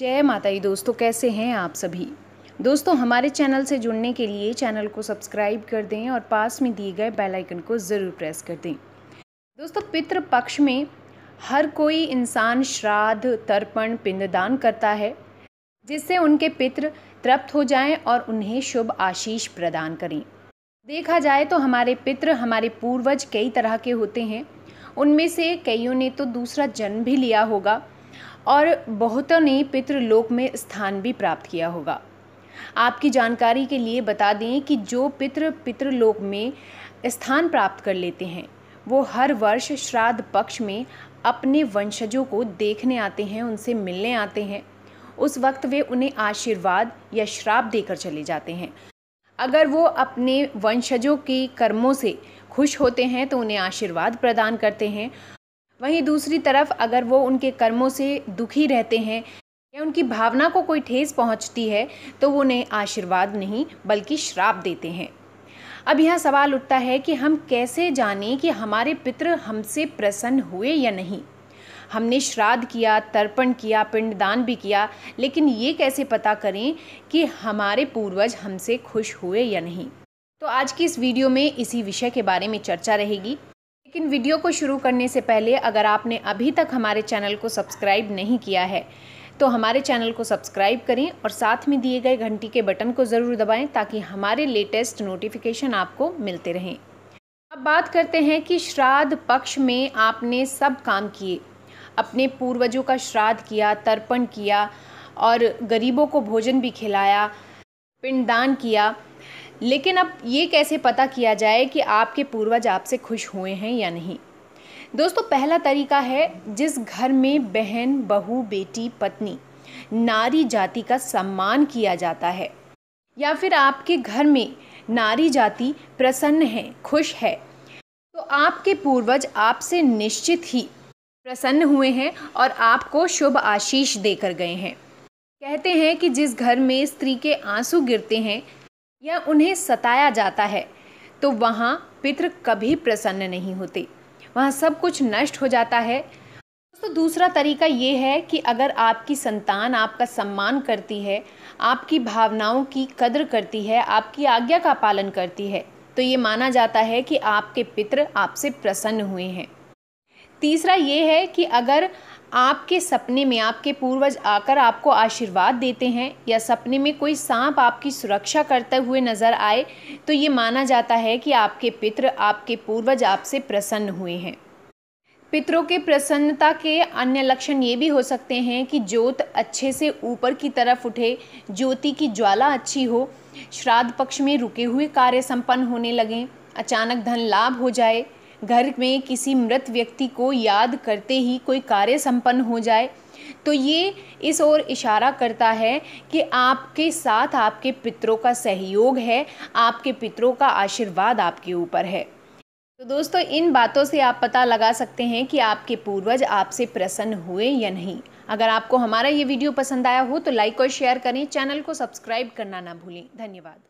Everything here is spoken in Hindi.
जय माता दी दोस्तों कैसे हैं आप सभी दोस्तों हमारे चैनल से जुड़ने के लिए चैनल को सब्सक्राइब कर दें और पास में दिए गए बेल आइकन को ज़रूर प्रेस कर दें दोस्तों पितृ पक्ष में हर कोई इंसान श्राद्ध तर्पण पिंडदान करता है जिससे उनके पितृ तृप्त हो जाएं और उन्हें शुभ आशीष प्रदान करें देखा जाए तो हमारे पितृ हमारे पूर्वज कई तरह के होते हैं उनमें से कईयों ने तो दूसरा जन्म भी लिया होगा और बहुतों ने पितृलोक में स्थान भी प्राप्त किया होगा आपकी जानकारी के लिए बता दें कि जो पितृ पितृलोक में स्थान प्राप्त कर लेते हैं वो हर वर्ष श्राद्ध पक्ष में अपने वंशजों को देखने आते हैं उनसे मिलने आते हैं उस वक्त वे उन्हें आशीर्वाद या श्राप देकर चले जाते हैं अगर वो अपने वंशजों के कर्मों से खुश होते हैं तो उन्हें आशीर्वाद प्रदान करते हैं वहीं दूसरी तरफ अगर वो उनके कर्मों से दुखी रहते हैं या उनकी भावना को कोई ठेस पहुंचती है तो वो उन्हें आशीर्वाद नहीं बल्कि श्राप देते हैं अब यह सवाल उठता है कि हम कैसे जानें कि हमारे पितृ हमसे प्रसन्न हुए या नहीं हमने श्राद्ध किया तर्पण किया पिंडदान भी किया लेकिन ये कैसे पता करें कि हमारे पूर्वज हमसे खुश हुए या नहीं तो आज की इस वीडियो में इसी विषय के बारे में चर्चा रहेगी लेकिन वीडियो को शुरू करने से पहले अगर आपने अभी तक हमारे चैनल को सब्सक्राइब नहीं किया है तो हमारे चैनल को सब्सक्राइब करें और साथ में दिए गए घंटी के बटन को ज़रूर दबाएं ताकि हमारे लेटेस्ट नोटिफिकेशन आपको मिलते रहें अब बात करते हैं कि श्राद्ध पक्ष में आपने सब काम किए अपने पूर्वजों का श्राद्ध किया तर्पण किया और गरीबों को भोजन भी खिलाया पिंडदान किया लेकिन अब ये कैसे पता किया जाए कि आपके पूर्वज आपसे खुश हुए हैं या नहीं दोस्तों पहला तरीका है जिस घर में बहन बहू बेटी पत्नी नारी जाति का सम्मान किया जाता है या फिर आपके घर में नारी जाति प्रसन्न है खुश है तो आपके पूर्वज आपसे निश्चित ही प्रसन्न हुए हैं और आपको शुभ आशीष देकर गए हैं कहते हैं कि जिस घर में स्त्री के आंसू गिरते हैं या उन्हें सताया जाता है तो वहाँ पितृ कभी प्रसन्न नहीं होते वहाँ सब कुछ नष्ट हो जाता है तो दूसरा तरीका ये है कि अगर आपकी संतान आपका सम्मान करती है आपकी भावनाओं की कद्र करती है आपकी आज्ञा का पालन करती है तो ये माना जाता है कि आपके पितृ आपसे प्रसन्न हुए हैं तीसरा ये है कि अगर आपके सपने में आपके पूर्वज आकर आपको आशीर्वाद देते हैं या सपने में कोई सांप आपकी सुरक्षा करते हुए नज़र आए तो ये माना जाता है कि आपके पितृ आपके पूर्वज आपसे प्रसन्न हुए हैं पितरों के प्रसन्नता के अन्य लक्षण ये भी हो सकते हैं कि ज्योत अच्छे से ऊपर की तरफ उठे ज्योति की ज्वाला अच्छी हो श्राद्ध पक्ष में रुके हुए कार्य संपन्न होने लगें अचानक धन लाभ हो जाए घर में किसी मृत व्यक्ति को याद करते ही कोई कार्य संपन्न हो जाए तो ये इस ओर इशारा करता है कि आपके साथ आपके पितरों का सहयोग है आपके पितरों का आशीर्वाद आपके ऊपर है तो दोस्तों इन बातों से आप पता लगा सकते हैं कि आपके पूर्वज आपसे प्रसन्न हुए या नहीं अगर आपको हमारा ये वीडियो पसंद आया हो तो लाइक और शेयर करें चैनल को सब्सक्राइब करना ना भूलें धन्यवाद